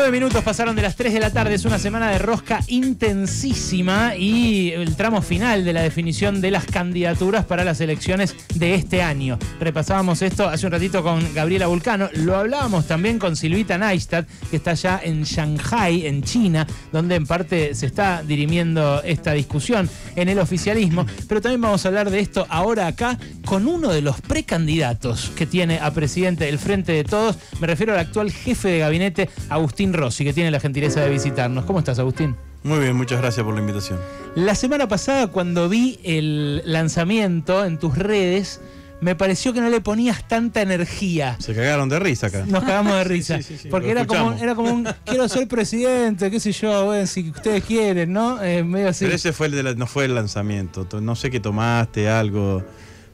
nueve minutos pasaron de las 3 de la tarde, es una semana de rosca intensísima y el tramo final de la definición de las candidaturas para las elecciones de este año. Repasábamos esto hace un ratito con Gabriela Vulcano, lo hablábamos también con Silvita Neistat, que está allá en Shanghai, en China, donde en parte se está dirimiendo esta discusión en el oficialismo, pero también vamos a hablar de esto ahora acá con uno de los precandidatos que tiene a presidente el Frente de Todos, me refiero al actual jefe de gabinete, Agustín Agustín Rossi, que tiene la gentileza de visitarnos. ¿Cómo estás, Agustín? Muy bien, muchas gracias por la invitación. La semana pasada, cuando vi el lanzamiento en tus redes, me pareció que no le ponías tanta energía. Se cagaron de risa acá. Nos cagamos de risa. porque era como, era como un quiero ser presidente, qué sé yo, si ustedes quieren, ¿no? Eh, Pero ese fue no fue el lanzamiento. No sé qué tomaste, algo.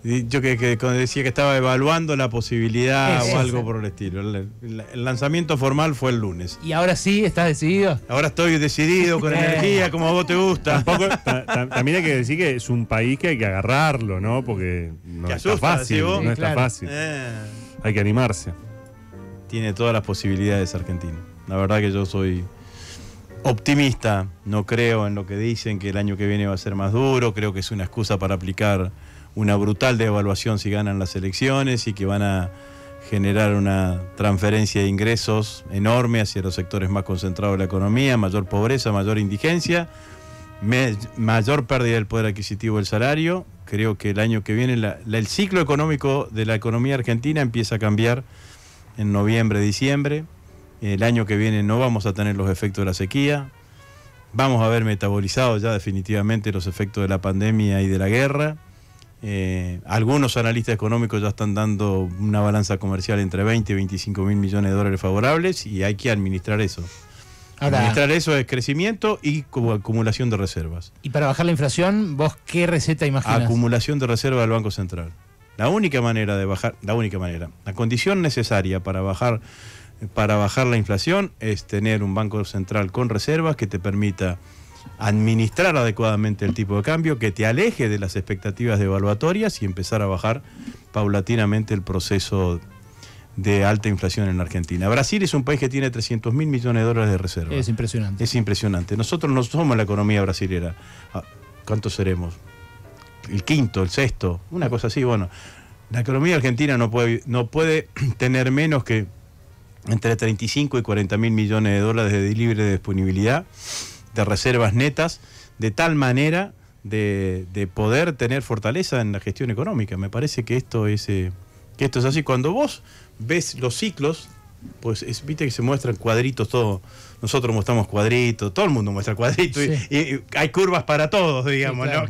Yo que, que, decía que estaba evaluando la posibilidad o algo por el estilo. El, lanzamiento formal fue el lunes. ¿Y ahora sí estás decidido? Ahora estoy decidido, con eh. energía, como a vos te gusta. también hay que decir que es un país que hay que agarrarlo, ¿no? Porque no es fácil. No fácil. Eh. Hay que animarse. Tiene todas las posibilidades Argentina. La verdad que yo soy optimista. No creo en lo que dicen, que el año que viene va a ser más duro. Creo que es una excusa para aplicar una brutal devaluación si ganan las elecciones y que van a generar una transferencia de ingresos enorme hacia los sectores más concentrados de la economía, mayor pobreza, mayor indigencia, mayor pérdida del poder adquisitivo del salario. Creo que el año que viene el ciclo económico de la economía argentina empieza a cambiar en noviembre, diciembre. El año que viene no vamos a tener los efectos de la sequía. Vamos a haber metabolizado ya definitivamente los efectos de la pandemia y de la guerra. Eh, algunos analistas económicos ya están dando una balanza comercial entre 20 y 25 mil millones de dólares favorables y hay que administrar eso. administrar eso es crecimiento y acumulación de reservas. Y para bajar la inflación, ¿vos qué receta imaginas? Acumulación de reservas del Banco Central. La única manera de bajar, la única manera, la condición necesaria para bajar para bajar la inflación es tener un Banco Central con reservas que te permita administrar adecuadamente el tipo de cambio, que te aleje de las expectativas devaluatorias evaluatorias y empezar a bajar paulatinamente el proceso de alta inflación en Argentina. Brasil es un país que tiene 300 mil millones de dólares de reserva. Es impresionante. Es impresionante. Nosotros no somos la economía brasilera. Ah, ¿Cuántos seremos? El quinto, el sexto, una cosa así. Bueno, la economía argentina no puede, no puede tener menos que entre 35 y 40 mil millones de dólares de libre disponibilidad de reservas netas, de tal manera de, de, poder tener fortaleza en la gestión económica. Me parece que esto es, eh, que esto es así. Cuando vos ves los ciclos, pues viste que se muestran cuadritos todo. Nosotros mostramos cuadritos, todo el mundo muestra cuadritos y, hay curvas para todos, digamos, ¿no?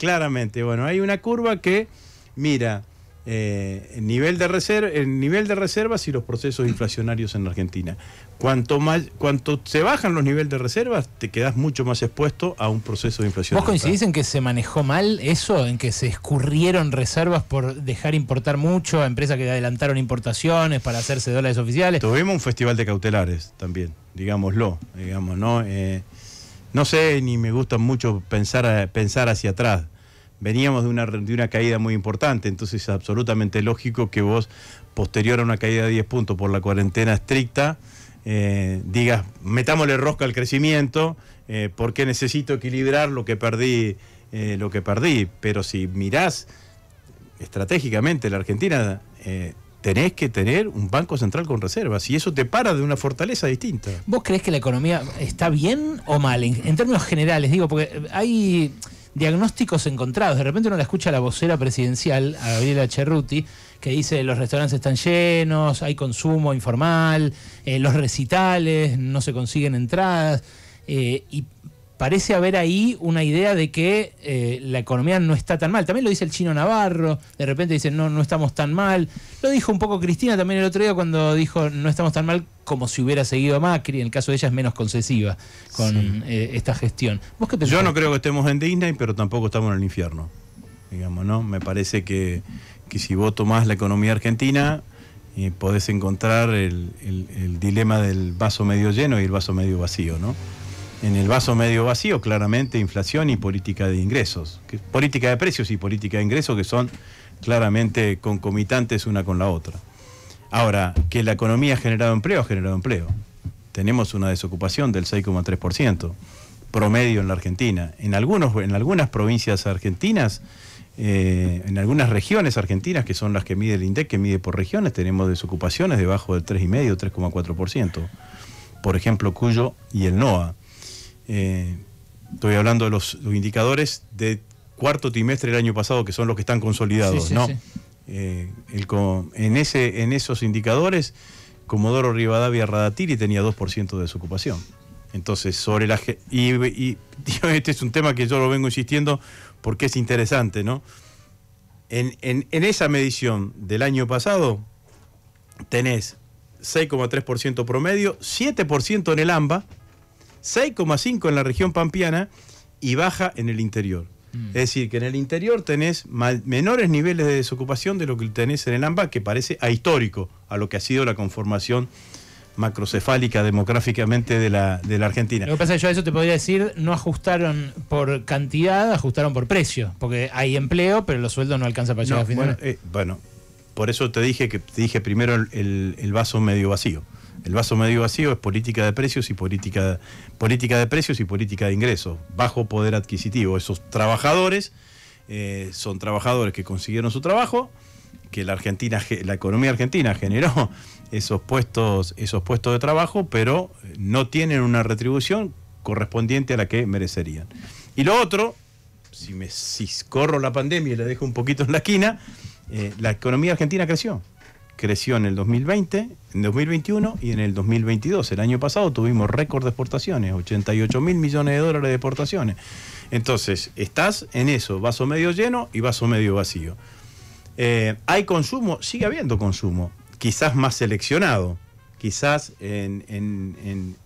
claramente. Bueno, hay una curva que, mira, el eh, nivel de reserva, el nivel de reservas y los procesos inflacionarios en Argentina. Cuanto más, cuanto se bajan los niveles de reservas, te quedas mucho más expuesto a un proceso de inflación. ¿Vos coincidís en que se manejó mal eso, en que se escurrieron reservas por dejar importar mucho a empresas que adelantaron importaciones para hacerse dólares oficiales? Tuvimos un festival de cautelares también, digámoslo, digamos, no, eh, no sé ni me gusta mucho pensar pensar hacia atrás veníamos de una, de una caída muy importante, entonces es absolutamente lógico que vos, posterior a una caída de 10 puntos por la cuarentena estricta, eh, digas, metámosle rosca al crecimiento, eh, porque necesito equilibrar lo que perdí, eh, lo que perdí. Pero si mirás estratégicamente la Argentina, tenés que tener un banco central con reservas y eso te para de una fortaleza distinta. ¿Vos crees que la economía está bien o mal? en términos generales, digo, porque hay diagnósticos encontrados. De repente uno la escucha a la vocera presidencial, a Gabriela Cerruti, que dice los restaurantes están llenos, hay consumo informal, eh, los recitales, no se consiguen entradas. Eh, y parece haber ahí una idea de que eh, la economía no está tan mal. También lo dice el chino Navarro, de repente dice no, no estamos tan mal. Lo dijo un poco Cristina también el otro día cuando dijo no estamos tan mal como si hubiera seguido a Macri, en el caso de ella es menos concesiva con eh, esta gestión. Yo no creo que estemos en Disney, pero tampoco estamos en el infierno, digamos, ¿no? Me parece que, si vos tomás la economía argentina... Eh, podés encontrar el, el dilema del vaso medio lleno y el vaso medio vacío, ¿no? en el vaso medio vacío, claramente inflación y política de ingresos, política de precios y política de ingresos que son claramente concomitantes una con la otra. Ahora, que la economía ha generado empleo, ha generado empleo. Tenemos una desocupación del 6,3% promedio en la Argentina. En, algunos, en algunas provincias argentinas, eh, en algunas regiones argentinas, que son las que mide el INDEC, que mide por regiones, tenemos desocupaciones debajo del 3,5, 3,4%. Por ejemplo, Cuyo y el NOA. Eh, estoy hablando de los, indicadores de cuarto trimestre del año pasado, que son los que están consolidados, ¿no? Eh, en, ese, en esos indicadores, Comodoro Rivadavia Radatiri tenía 2% de desocupación. Entonces, sobre la. Y, y, este es un tema que yo lo vengo insistiendo porque es interesante, ¿no? en esa medición del año pasado, tenés 6,3% promedio, 7% en el AMBA, 6,5 en la región pampiana y baja en el interior. Mm. Es decir, que en el interior tenés menores niveles de desocupación de lo que tenés en el AMBA, que parece ahistórico a lo que ha sido la conformación macrocefálica demográficamente de la, Argentina. Lo que pasa es que yo a eso te podría decir, no ajustaron por cantidad, ajustaron por precio, porque hay empleo, pero los sueldos no alcanzan para llegar a fin eh, bueno, por eso te dije que dije primero el vaso medio vacío. El vaso medio vacío es política de precios y política, política de precios y política de ingresos, bajo poder adquisitivo. Esos trabajadores eh, son trabajadores que consiguieron su trabajo, que la Argentina, la economía argentina generó esos puestos, esos puestos de trabajo, pero eh, no tienen una retribución correspondiente a la que merecerían. Y lo otro, si me corro la pandemia y la dejo un poquito en la esquina, eh, la economía argentina creció creció en el 2020, en 2021 y en el 2022. El año pasado tuvimos récord de exportaciones, 88 mil millones de dólares de exportaciones. Entonces, estás en eso, vaso medio lleno y vaso medio vacío. Eh, ¿Hay consumo? Sigue habiendo consumo, quizás más seleccionado, quizás un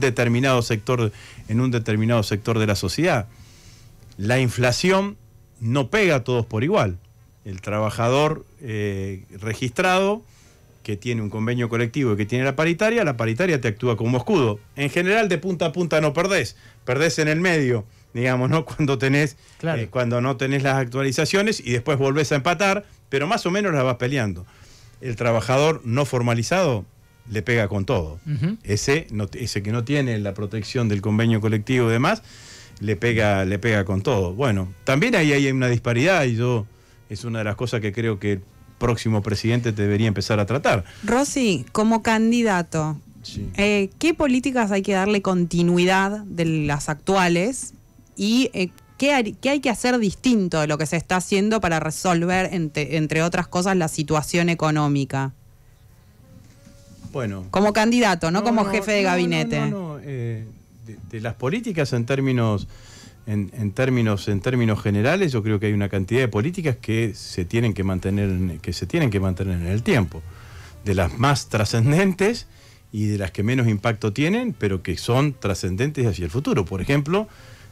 determinado sector, en un determinado sector de la sociedad. La inflación no pega a todos por igual el trabajador eh, registrado que tiene un convenio colectivo y que tiene la paritaria, la paritaria te actúa como escudo. En general, de punta a punta no perdés, perdés en el medio, digamos, ¿no? Cuando tenés, eh, cuando no tenés las actualizaciones y después volvés a empatar, pero más o menos la vas peleando. El trabajador no formalizado le pega con todo. ese, ese que no tiene la protección del convenio colectivo y demás, le pega, le pega con todo. Bueno, también ahí hay una disparidad y yo es una de las cosas que creo que el próximo presidente debería empezar a tratar. Rosy, como candidato, eh, ¿qué políticas hay que darle continuidad de las actuales y eh, ¿qué, hay que hacer distinto de lo que se está haciendo para resolver, entre, otras cosas, la situación económica? Bueno. Como candidato, no, como jefe de gabinete. Eh, de, las políticas en términos en, términos, en términos generales, yo creo que hay una cantidad de políticas que se tienen que mantener, que se tienen que mantener en el tiempo. De las más trascendentes y de las que menos impacto tienen, pero que son trascendentes hacia el futuro. Por ejemplo,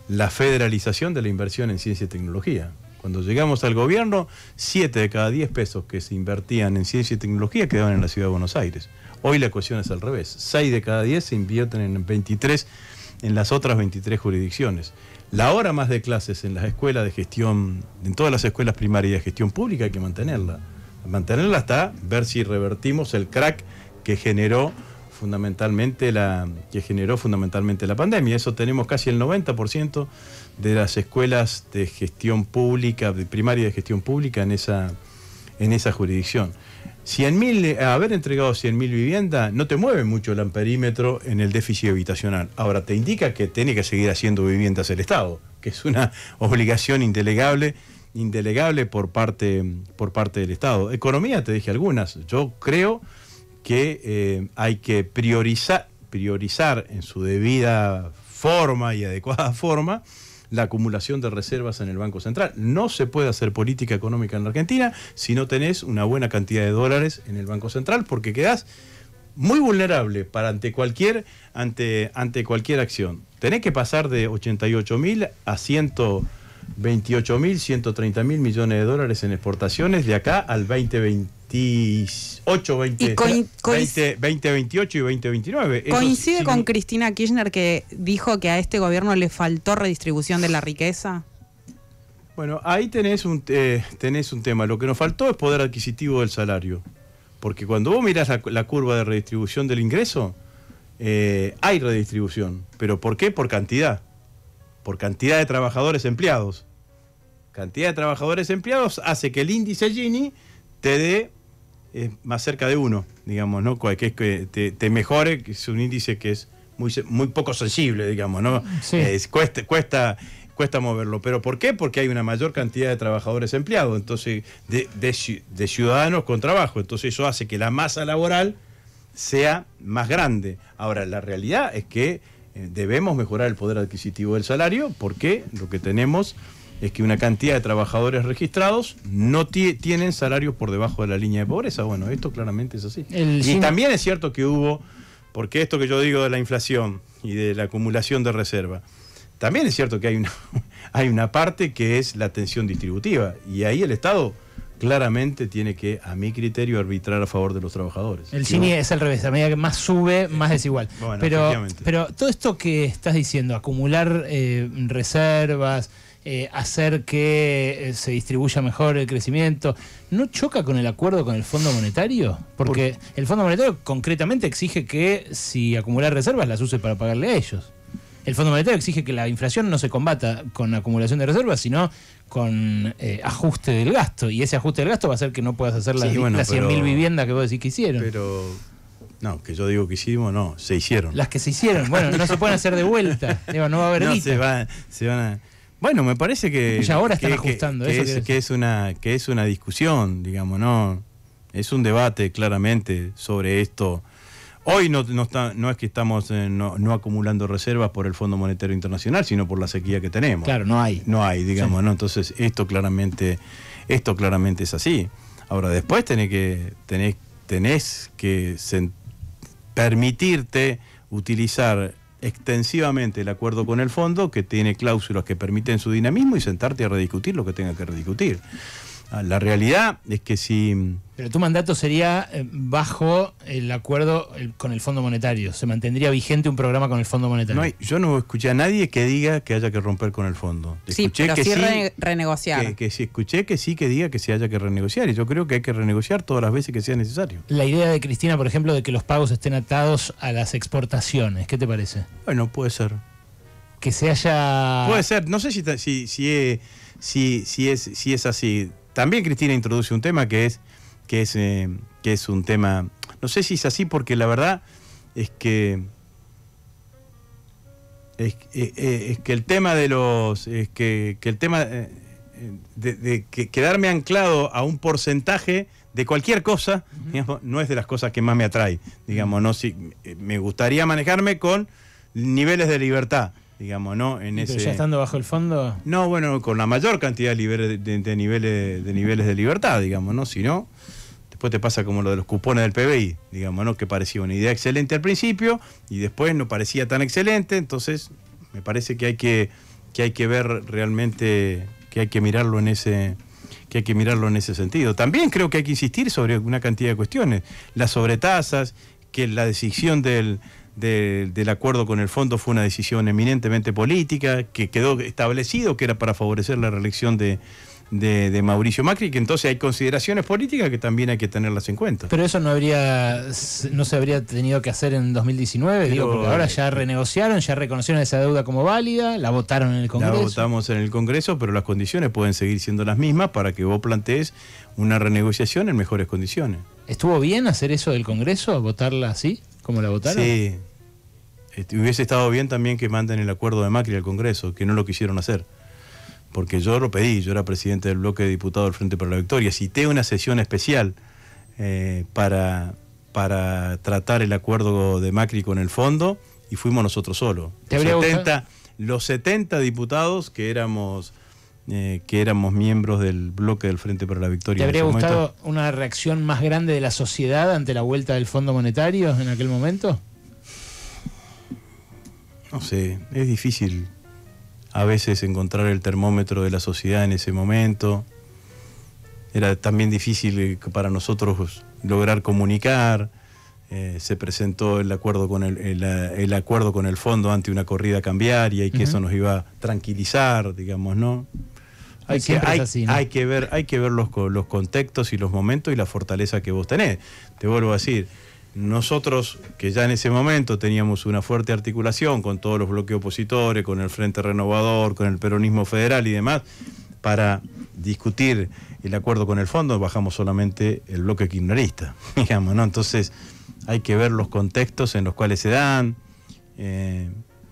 la federalización de la inversión en ciencia y tecnología. Cuando llegamos al gobierno, 7 de cada 10 pesos que se invertían en ciencia y tecnología quedaban en la ciudad de Buenos Aires. Hoy la ecuación es al revés. 6 de cada 10 se invierten en 23 en las otras 23 jurisdicciones. La hora más de clases en las escuelas de gestión, en todas las escuelas primarias de gestión pública hay que mantenerla. Mantenerla está ver si revertimos el crack que generó fundamentalmente la que generó fundamentalmente la pandemia. Eso tenemos casi el 90% de las escuelas de gestión pública, de primaria de gestión pública en esa jurisdicción. 100.000, eh, haber entregado 100.000 viviendas no te mueve mucho el amperímetro en el déficit habitacional. Ahora, te indica que tiene que seguir haciendo viviendas el Estado, que es una obligación indelegable indelegable por parte, por parte del Estado. Economía, te dije algunas. Yo creo que eh, hay que priorizar, priorizar en su debida forma y adecuada forma la acumulación de reservas en el Banco Central. No se puede hacer política económica en la Argentina si no tenés una buena cantidad de dólares en el Banco Central, porque quedás muy vulnerable para ante cualquier, ante, ante cualquier acción. Tenés que pasar de 88 mil a 128 mil, 130 mil millones de dólares en exportaciones de acá al 2020 28, 20, y 2029. ¿Coincide con Cristina Kirchner que dijo que a este gobierno le faltó redistribución de la riqueza? Bueno, ahí tenés un, tenés un tema. Lo que nos faltó es poder adquisitivo del salario. Porque cuando vos mirás la, curva de redistribución del ingreso, eh, hay redistribución. ¿Pero por qué? Por cantidad. Por cantidad de trabajadores empleados. Cantidad de trabajadores empleados hace que el índice Gini te dé es más cerca de uno, digamos, ¿no? Cualquier que te, mejore, que es un índice que es muy, muy poco sensible, digamos, ¿no? Eh, cuesta, cuesta, moverlo. ¿Pero por qué? Porque hay una mayor cantidad de trabajadores empleados, entonces, de ciudadanos con trabajo. Entonces eso hace que la masa laboral sea más grande. Ahora, la realidad es que eh, debemos mejorar el poder adquisitivo del salario porque lo que tenemos es que una cantidad de trabajadores registrados no tienen salarios por debajo de la línea de pobreza. Bueno, esto claramente es así. y también es cierto que hubo, porque esto que yo digo de la inflación y de la acumulación de reserva, también es cierto que hay una, hay una parte que es la tensión distributiva y ahí el Estado claramente tiene que, a mi criterio, arbitrar a favor de los trabajadores. El cine es al revés, a medida que más sube, más desigual. pero, pero todo esto que estás diciendo, acumular eh, reservas, eh, hacer que eh, se distribuya mejor el crecimiento, ¿no choca con el acuerdo con el Fondo Monetario? Porque el Fondo Monetario concretamente exige que si acumular reservas las use para pagarle a ellos. El Fondo Monetario exige que la inflación no se combata con acumulación de reservas, sino con eh, ajuste del gasto. Y ese ajuste del gasto va a hacer que no puedas hacer las, 100.000 viviendas que vos decís que hicieron. Pero, no, que yo digo que hicimos, no, se hicieron. Las que se hicieron, bueno, no se pueden hacer de vuelta. no va a haber no, se van a... Bueno, me parece que. ahora están ajustando Es, que es, una, que es una discusión, digamos, ¿no? Es un debate claramente sobre esto. Hoy no, es que estamos eh, no, acumulando reservas por el Fondo Monetario Internacional, sino por la sequía que tenemos. Claro, no hay. No hay, digamos, ¿no? Entonces, esto claramente, esto claramente es así. Ahora, después tenés que, tenés, tenés que permitirte utilizar extensivamente el acuerdo con el fondo, que tiene cláusulas que permiten su dinamismo y sentarte a rediscutir lo que tenga que rediscutir. Ah, la realidad es que si... Mm, pero tu mandato sería eh, bajo el acuerdo con el Fondo Monetario. ¿Se mantendría vigente un programa con el Fondo Monetario? yo no escuché a nadie que diga que haya que romper con el Fondo. Sí, que sí renegociar. Que, escuché que sí que diga que se haya que renegociar. Y yo creo que hay que renegociar todas las veces que sea necesario. La idea de Cristina, por ejemplo, de que los pagos estén atados a las exportaciones, ¿qué te parece? Bueno, puede ser. Que se haya... Puede ser. No sé si, si, es, si es así. También Cristina introduce un tema que es, que eh, que es un tema, no sé si es así porque la verdad es que... Es, eh, eh, que el tema de los. que, el tema. de, quedarme anclado a un porcentaje de cualquier cosa, no es de las cosas que más me atrae. Digamos, no si me gustaría manejarme con niveles de libertad digamos, ¿no? En ¿Pero ya estando bajo el fondo? No, bueno, con la mayor cantidad de, niveles, de niveles de libertad, digamos, ¿no? Si no, después te pasa como lo de los cupones del PBI, digamos, ¿no? Que parecía una idea excelente al principio y después no parecía tan excelente, entonces me parece que hay que, que, hay que ver realmente, que hay que mirarlo en ese que hay que mirarlo en ese sentido. También creo que hay que insistir sobre una cantidad de cuestiones. Las sobretasas, que la decisión del, del acuerdo con el fondo fue una decisión eminentemente política, que quedó establecido que era para favorecer la reelección de, de, Mauricio Macri, que entonces hay consideraciones políticas que también hay que tenerlas en cuenta. Pero eso no habría, no se habría tenido que hacer en 2019, digo, porque ahora ya eh, renegociaron, ya reconocieron esa deuda como válida, la votaron en el Congreso. La votamos en el Congreso, pero las condiciones pueden seguir siendo las mismas para que vos plantees una renegociación en mejores condiciones. ¿Estuvo bien hacer eso del Congreso, votarla así, como la votaron? Sí, este, hubiese estado bien también que manden el acuerdo de Macri al Congreso, que no lo quisieron hacer. Porque yo lo pedí, yo era presidente del bloque de diputados del Frente para la Victoria. Cité una sesión especial eh, para, para tratar el acuerdo de Macri con el fondo y fuimos nosotros solos. Los 70, los 70 diputados que éramos eh, que éramos miembros del bloque del Frente para la Victoria. ¿Te habría gustado una reacción más grande de la sociedad ante la vuelta del Fondo Monetario en aquel momento? no sé, es difícil a veces encontrar el termómetro de la sociedad en ese momento. Era también difícil eh, para nosotros lograr comunicar. Eh, se presentó el acuerdo con eh, el, acuerdo con el fondo ante una corrida cambiaria y que eso nos iba a tranquilizar, digamos, ¿no? Hay que, hay, que, ver, hay que ver los contextos y los momentos y la fortaleza que vos tenés. Te vuelvo a decir, nosotros, que ya en ese momento teníamos una fuerte articulación con todos los bloques opositores, con el Frente Renovador, con el Peronismo Federal y demás, para discutir el acuerdo con el fondo, bajamos solamente el bloque kirchnerista, digamos, ¿no? Entonces hay que ver los contextos en los cuales se dan. Eh,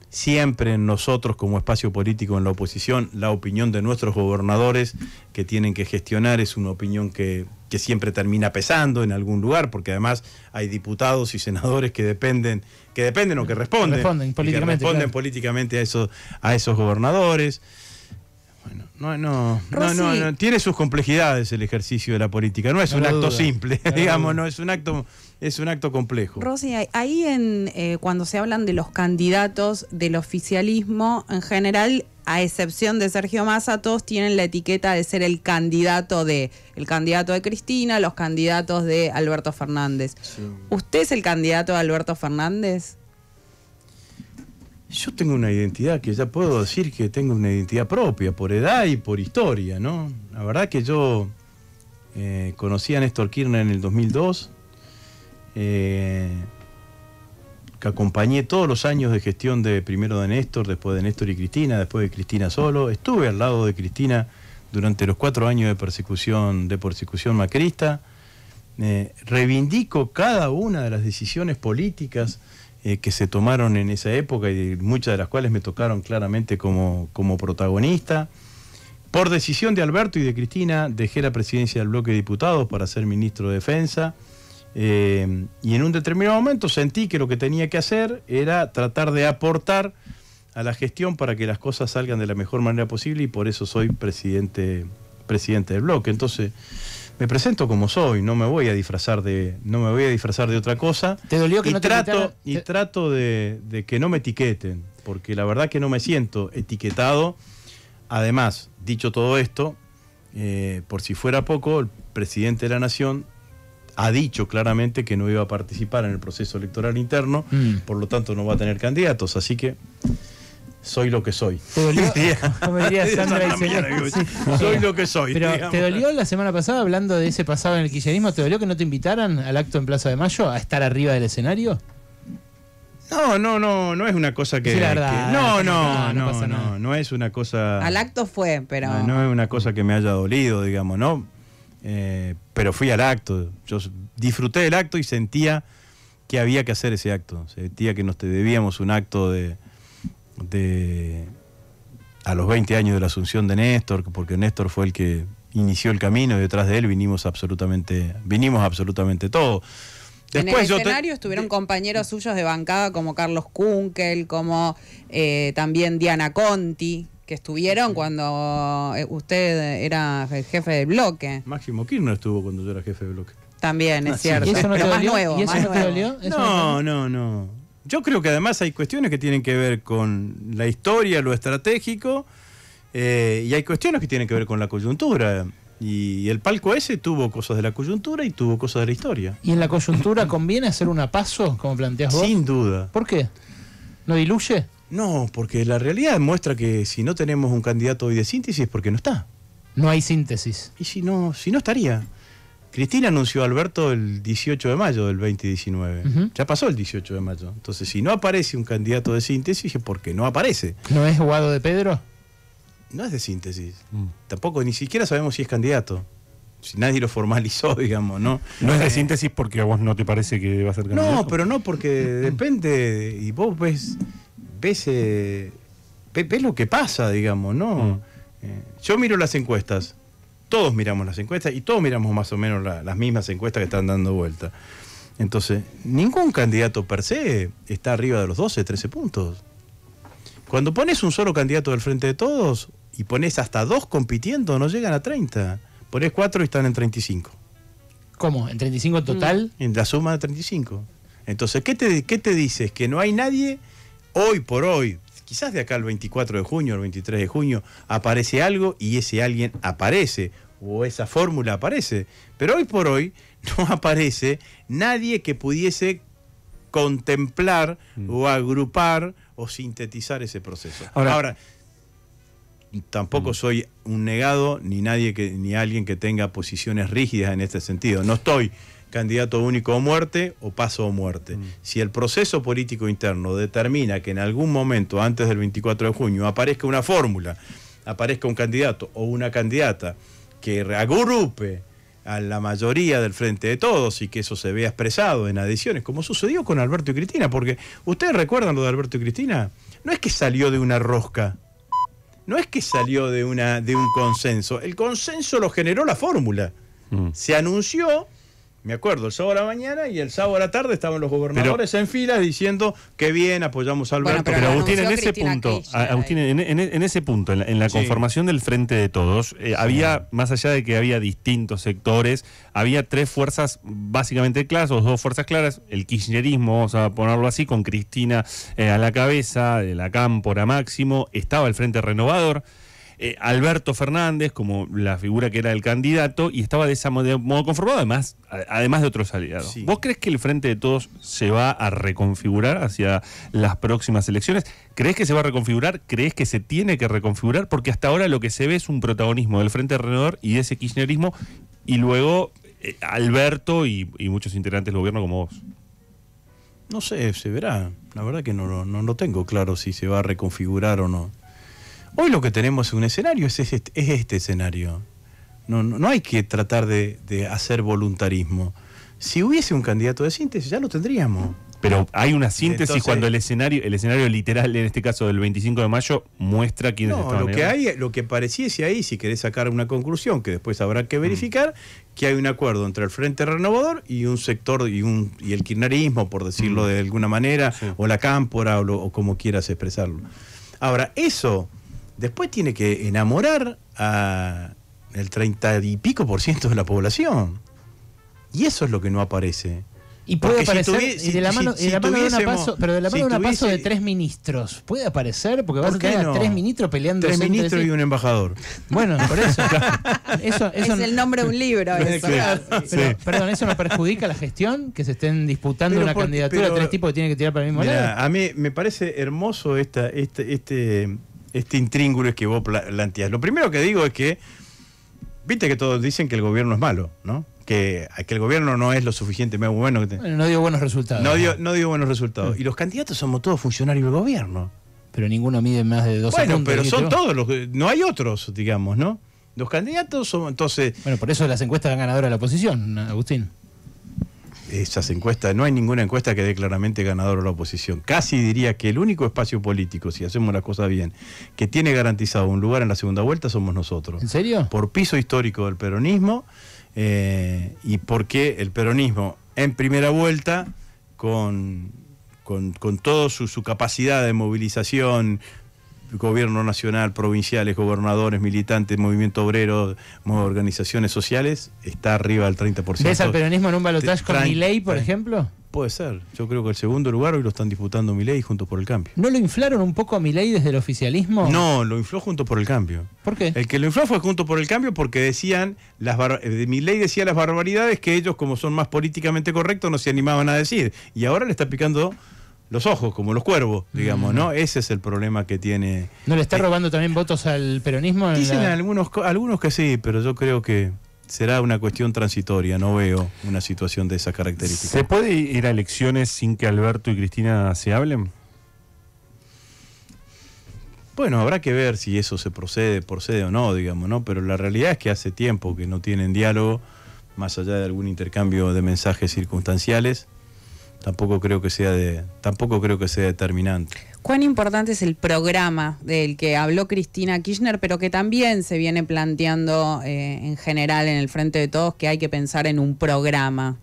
siempre nosotros como espacio político en la oposición, la opinión de nuestros gobernadores que tienen que gestionar es una opinión que que siempre termina pesando en algún lugar, porque además hay diputados y senadores que dependen, que dependen o que responden, políticamente, políticamente a esos, a esos gobernadores. Bueno, no, no, no, tiene sus complejidades el ejercicio de la política, no es un acto simple, digamos, no es un acto es un acto complejo. Rosy, ahí en, eh, cuando se hablan de los candidatos del oficialismo, en general, a excepción de Sergio Massa, todos tienen la etiqueta de ser el candidato de, el candidato de Cristina, los candidatos de Alberto Fernández. ¿Usted es el candidato de Alberto Fernández? Yo tengo una identidad que ya puedo decir que tengo una identidad propia, por edad y por historia, ¿no? La verdad que yo eh, conocí a Néstor Kirchner en el 2002 eh, que acompañé todos los años de gestión de primero de Néstor, después de Néstor y Cristina, después de Cristina solo. Estuve al lado de Cristina durante los cuatro años de persecución, de persecución macrista. Eh, reivindico cada una de las decisiones políticas eh, que se tomaron en esa época y muchas de las cuales me tocaron claramente como, como protagonista. Por decisión de Alberto y de Cristina, dejé la presidencia del bloque de diputados para ser ministro de Defensa. Eh, y en un determinado momento sentí que lo que tenía que hacer era tratar de aportar a la gestión para que las cosas salgan de la mejor manera posible y por eso soy presidente, presidente del bloque. Entonces, me presento como soy, no me voy a disfrazar de, no me voy a disfrazar de otra cosa. Te dolió que y no trato, Y trato de, que no me etiqueten, porque la verdad que no me siento etiquetado. Además, dicho todo esto, eh, por si fuera poco, el presidente de la Nación ha dicho claramente que no iba a participar en el proceso electoral interno, mm. por lo tanto no va a tener candidatos, así que soy lo que soy. ¿Te dolió? Soy Pero ¿te dolió la semana pasada, hablando de ese pasado en el kirchnerismo, ¿te dolió que no te invitaran al acto en Plaza de Mayo a estar arriba del escenario? No, no, no, no es una cosa que. no, no, no, no, es una cosa. Al acto fue, pero. no es una cosa que me haya dolido, digamos, ¿no? Eh, pero fui al acto, yo disfruté del acto y sentía que había que hacer ese acto, sentía que nos debíamos un acto de, a los 20 años de la asunción de Néstor, porque Néstor fue el que inició el camino y detrás de él vinimos absolutamente, vinimos absolutamente todo. en el escenario estuvieron compañeros suyos de bancada como Carlos Kunkel, como eh, también Diana Conti, que estuvieron cuando eh, usted era jefe del bloque. Máximo Kirchner estuvo cuando yo era jefe del bloque. También, es ah, cierto. ¿Y eso no te dolió? no, no, no, Yo creo que además hay cuestiones que tienen que ver con la historia, lo estratégico, eh, y hay cuestiones que tienen que ver con la coyuntura. Y el palco ese tuvo cosas de la coyuntura y tuvo cosas de la historia. ¿Y en la coyuntura conviene hacer un apaso, como planteas vos? Sin duda. ¿Por qué? ¿No diluye? No, porque la realidad muestra que si no tenemos un candidato hoy de síntesis es porque no está. No hay síntesis. Y si no, si no estaría. Cristina anunció a Alberto el 18 de mayo del 2019. Ya pasó el 18 de mayo. Entonces, si no aparece un candidato de síntesis es porque no aparece. ¿No es Guado de Pedro? No es de síntesis. Mm. Tampoco, ni siquiera sabemos si es candidato si nadie lo formalizó, digamos, ¿no? No es de síntesis porque a vos no te parece que va a ser candidato. No, pero no, porque depende, y vos ves ves eh, lo que pasa, digamos, ¿no? Mm. Eh, yo miro las encuestas, todos miramos las encuestas y todos miramos más o menos las mismas encuestas que están dando vuelta. Entonces, ningún candidato per se está arriba de los 12, 13 puntos. Cuando pones un solo candidato del frente de todos y pones hasta dos compitiendo, no llegan a 30. Pones cuatro y están en 35. ¿Cómo? ¿En 35 en total? Mm. En la suma de 35. Entonces, ¿qué te, qué te dices? Que no hay nadie hoy por hoy, quizás de acá al 24 de junio, al 23 de junio, aparece algo y ese alguien aparece o esa fórmula aparece. Pero hoy por hoy no aparece nadie que pudiese contemplar mm. o agrupar o sintetizar ese proceso. Ahora, tampoco mm. soy un negado ni nadie ni alguien que tenga posiciones rígidas en este sentido. No estoy candidato único o muerte o paso o muerte. Mm. Si el proceso político interno determina que en algún momento antes del 24 de junio aparezca una fórmula, aparezca un candidato o una candidata que reagrupe a la mayoría del frente de todos y que eso se vea expresado en adiciones como sucedió con Alberto y Cristina, porque ustedes recuerdan lo de Alberto y Cristina, no es que salió de una rosca, no es que salió de, una, de un consenso, el consenso lo generó la fórmula, mm. se anunció me acuerdo, el sábado a la mañana y el sábado a la tarde estaban los gobernadores en filas diciendo que bien, apoyamos a Alberto. pero, Agustín, en ese punto, en, ese punto, en la, conformación del Frente de Todos, eh, había, más allá de que había distintos sectores, había tres fuerzas básicamente claras, o dos fuerzas claras, el kirchnerismo, vamos a ponerlo así, con Cristina eh, a la cabeza, de la cámpora máximo, estaba el Frente Renovador. Eh, Alberto Fernández como la figura que era el candidato y estaba de ese modo conformado, además, además de otros aliados. ¿Vos crees que el Frente de Todos se va a reconfigurar hacia las próximas elecciones? ¿Crees que se va a reconfigurar? ¿Crees que se tiene que reconfigurar? Porque hasta ahora lo que se ve es un protagonismo del Frente Renovador y de ese kirchnerismo y luego eh, Alberto y, muchos integrantes del gobierno como vos. No sé, se verá. La verdad que no, no, no, tengo claro si se va a reconfigurar o no. Hoy lo que tenemos es un escenario este, es este, escenario. No, no, hay que tratar de, hacer voluntarismo. Si hubiese un candidato de síntesis, ya lo tendríamos. Pero hay una síntesis cuando el escenario, el escenario literal, en este caso del 25 de mayo, muestra quién no, lo que hay, lo que pareciese ahí, si querés sacar una conclusión, que después habrá que mm. verificar, que hay un acuerdo entre el Frente Renovador y un sector y un y el kirchnerismo, por decirlo mm. de alguna manera, o la cámpora, o, o como quieras expresarlo. Ahora, eso después tiene que enamorar al el treinta y pico por ciento de la población. Y eso es lo que no aparece. Y puede aparecer, de pero de la mano de una paso de tres ministros, ¿puede aparecer? Porque vas a tener a tres ministros peleando. Tres ministros y un embajador. Bueno, por eso. eso, es el nombre de un libro. Perdón, ¿eso no perjudica la gestión? Que se estén disputando una candidatura, a tres tipos que tienen que tirar para el mismo lado. A mí me parece hermoso esta, este, este este es que vos planteás. Lo primero que digo es que, viste que todos dicen que el gobierno es malo, ¿no? Que, que el gobierno no es lo suficientemente bueno. bueno no dio buenos resultados. No dio, buenos resultados. Y los candidatos somos todos funcionarios del gobierno. Pero ninguno mide más de dos Bueno, pero son todos los. No hay otros, digamos, ¿no? Los candidatos son entonces. Bueno, por eso las encuestas dan ganadora a la oposición, Agustín esas encuestas, no hay ninguna encuesta que dé claramente ganador a la oposición. Casi diría que el único espacio político, si hacemos las cosas bien, que tiene garantizado un lugar en la segunda vuelta somos nosotros. ¿En serio? Por piso histórico del peronismo eh, y porque el peronismo en primera vuelta, con, con, toda su capacidad de movilización, gobierno nacional, provinciales, gobernadores, militantes, movimiento obrero, organizaciones sociales, está arriba del 30%. ¿Ves al peronismo en un balotaje con ley, por ejemplo? Puede ser. Yo creo que el segundo lugar hoy lo están disputando mi ley junto por el Cambio. ¿No lo inflaron un poco a mi ley desde el oficialismo? No, lo infló junto por el Cambio. ¿Por qué? El que lo infló fue junto por el Cambio porque decían, las bar... Eh, Milei decía las barbaridades que ellos, como son más políticamente correctos, no se animaban a decir. Y ahora le está picando los ojos, como los cuervos, digamos, mm. ¿no? Ese es el problema que tiene. ¿No le está robando también votos al peronismo? Dicen algunos, algunos que sí, pero yo creo que será una cuestión transitoria, no veo una situación de esa característica. ¿Se puede ir a elecciones sin que Alberto y Cristina se hablen? Bueno, habrá que ver si eso se procede, procede o no, digamos, ¿no? Pero la realidad es que hace tiempo que no tienen diálogo, más allá de algún intercambio de mensajes circunstanciales tampoco creo que sea tampoco creo que sea determinante. ¿Cuán importante es el programa del que habló Cristina Kirchner, pero que también se viene planteando eh, en general en el frente de todos que hay que pensar en un programa?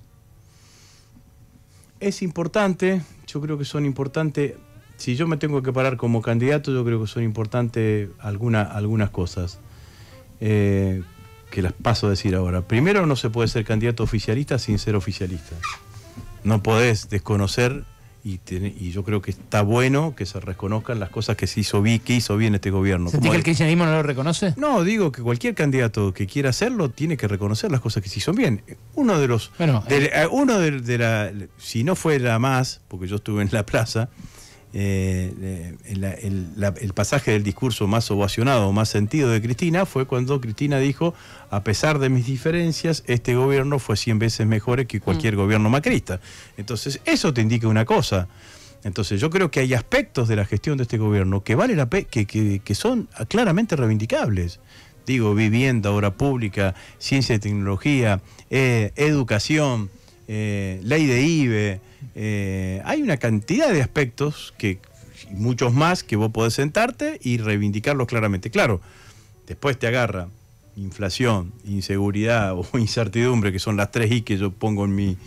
Es importante, yo creo que son importantes. Si yo me tengo que parar como candidato, yo creo que son importantes algunas cosas eh, que las paso a decir ahora. Primero, no se puede ser candidato oficialista sin ser oficialista no podés desconocer y, y, yo creo que está bueno que se reconozcan las cosas que se hizo bien, que hizo bien este gobierno. ¿Sentí que el kirchnerismo no lo reconoce? No, digo que cualquier candidato que quiera hacerlo tiene que reconocer las cosas que se hizo bien. Uno de los... Bueno, eh. Eh, uno de, la... Si no fuera la más, porque yo estuve en la plaza, eh, eh, el, pasaje del discurso más ovacionado, más sentido de Cristina fue cuando Cristina dijo, a pesar de mis diferencias, este gobierno fue 100 veces mejor que cualquier mm. gobierno macrista. Entonces, eso te indica una cosa. Entonces, yo creo que hay aspectos de la gestión de este gobierno que, vale la que, son claramente reivindicables digo, vivienda, obra pública, ciencia y tecnología, eh, educación, ley de IBE. Eh, hay una cantidad de aspectos, que muchos más, que vos podés sentarte y reivindicarlos claramente. Claro, después te agarra inflación, inseguridad o incertidumbre, que son las tres I que yo pongo en mi,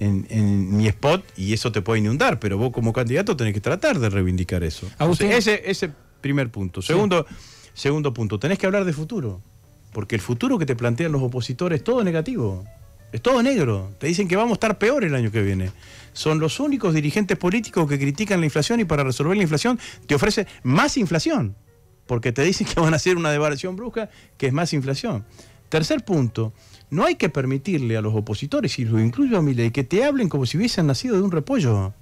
en, mi spot, y eso te puede inundar, pero vos como candidato tenés que tratar de reivindicar eso. ese, ese primer punto. Segundo, segundo punto, tenés que hablar de futuro, porque el futuro que te plantean los opositores es todo negativo. Es todo negro. Te dicen que vamos a estar peor el año que viene. Son los únicos dirigentes políticos que critican la inflación y para resolver la inflación te ofrece más inflación. Porque te dicen que van a hacer una devaluación brusca que es más inflación. Tercer punto, no hay que permitirle a los opositores, y lo incluyo a mi ley, que te hablen como si hubiesen nacido de un repollo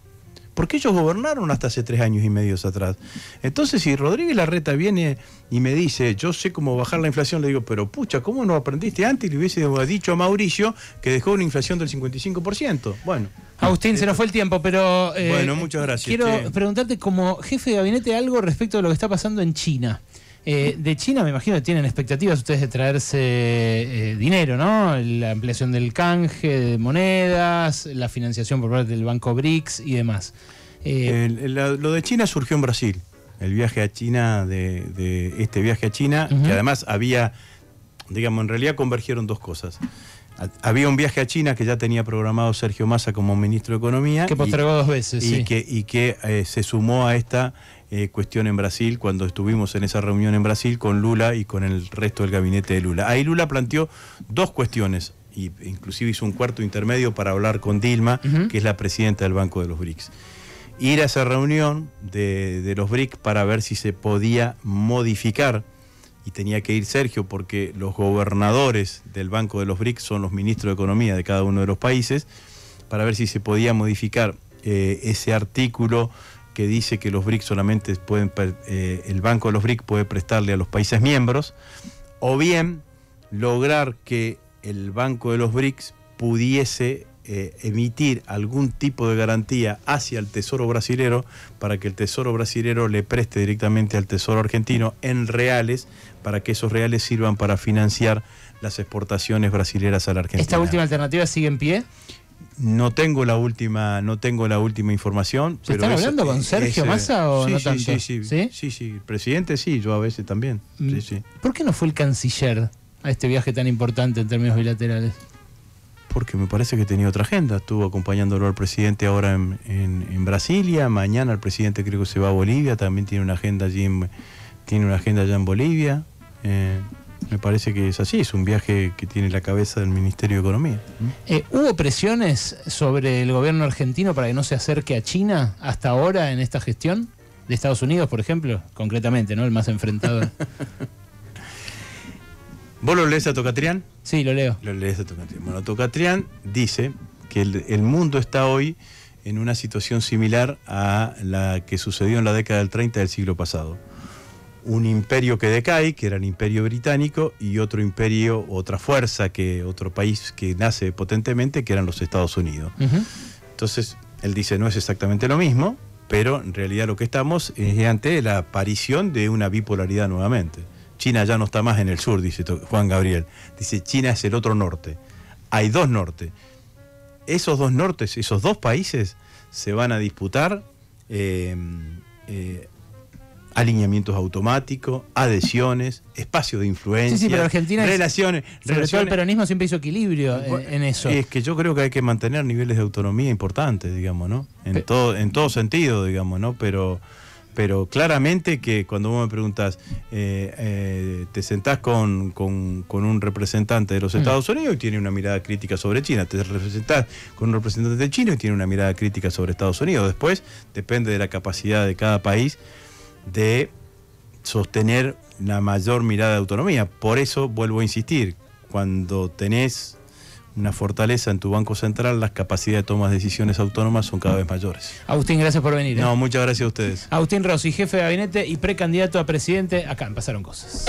porque ellos gobernaron hasta hace tres años y medio atrás. Entonces, si Rodríguez Larreta viene y me dice, yo sé cómo bajar la inflación, le digo, pero pucha, ¿cómo no aprendiste antes? Y le hubiese dicho a Mauricio que dejó una inflación del 55%. Bueno. Agustín, se nos fue el tiempo, pero... Eh, bueno, muchas gracias. Quiero preguntarte como jefe de gabinete algo respecto de lo que está pasando en China. Eh, de China me imagino que tienen expectativas ustedes de traerse eh, dinero, ¿no? La ampliación del canje de monedas, la financiación por parte del Banco BRICS y demás. Eh, lo de China surgió en Brasil, el viaje a China, de, este viaje a China, que además había, digamos, en realidad convergieron dos cosas. Había un viaje a China que ya tenía programado Sergio Massa como ministro de Economía. Que postergó dos veces. Y sí. que, y que se sumó a esta eh, cuestión en Brasil cuando estuvimos en esa reunión en Brasil con Lula y con el resto del gabinete de Lula. Ahí Lula planteó dos cuestiones y inclusive hizo un cuarto intermedio para hablar con Dilma, que es la presidenta del Banco de los BRICS. Ir a esa reunión de, los BRICS para ver si se podía modificar, y tenía que ir Sergio porque los gobernadores del Banco de los BRICS son los ministros de Economía de cada uno de los países, para ver si se podía modificar eh, ese artículo que dice que los BRICS solamente pueden, eh, el Banco de los BRICS puede prestarle a los países miembros, o bien lograr que el Banco de los BRICS pudiese eh, emitir algún tipo de garantía hacia el Tesoro brasilero para que el Tesoro brasilero le preste directamente al Tesoro argentino en reales para que esos reales sirvan para financiar las exportaciones brasileras a la Argentina. ¿Esta última alternativa sigue en pie? No tengo la última, no tengo la última información. Pero ¿Están hablando con eh, Sergio Massa o no tanto? Sí, sí, sí, presidente sí, yo a veces también. Mm. ¿Por qué no fue el canciller a este viaje tan importante en términos bilaterales? Porque me parece que tenía otra agenda. Estuvo acompañándolo al presidente ahora en, Brasilia. Mañana el presidente creo que se va a Bolivia. También tiene una agenda allí, en, tiene una agenda allá en Bolivia. Eh, me parece que es así, es un viaje que tiene la cabeza del Ministerio de Economía. Eh, ¿Hubo presiones sobre el gobierno argentino para que no se acerque a China hasta ahora en esta gestión? De Estados Unidos, por ejemplo, concretamente, ¿no? El más enfrentado. ¿Vos lo lees a Tocatrián? Sí, lo leo. Lo lees a Tocatrián. Bueno, Tocatrián dice que el mundo está hoy en una situación similar a la que sucedió en la década del 30 del siglo pasado un imperio que decae, que era el imperio británico, y otro imperio, otra fuerza, que otro país que nace potentemente, que eran los Estados Unidos. Entonces, él dice, no es exactamente lo mismo, pero en realidad lo que estamos es ante la aparición de una bipolaridad nuevamente. China ya no está más en el sur, dice Juan Gabriel. Dice, China es el otro norte. Hay dos nortes. Esos dos nortes, esos dos países, se van a disputar eh, eh, alineamientos automáticos, adhesiones, espacio de influencia, relaciones, el peronismo siempre hizo equilibrio en, eso. Y Es que yo creo que hay que mantener niveles de autonomía importantes, digamos, ¿no? En todo en todo sentido, digamos, ¿no? Pero pero claramente que cuando vos me preguntas, eh, eh, te sentás con, con, un representante de los mm. Estados Unidos y tiene una mirada crítica sobre China, te sentás con un representante de China y tiene una mirada crítica sobre Estados Unidos. Después depende de la capacidad de cada país de sostener la mayor mirada de autonomía. Por eso vuelvo a insistir, cuando tenés una fortaleza en tu Banco Central, las capacidades de toma de decisiones autónomas son cada vez mayores. Agustín, gracias por venir. ¿eh? No, muchas gracias a ustedes. Agustín Rossi, jefe de gabinete y precandidato a presidente. Acá pasaron cosas.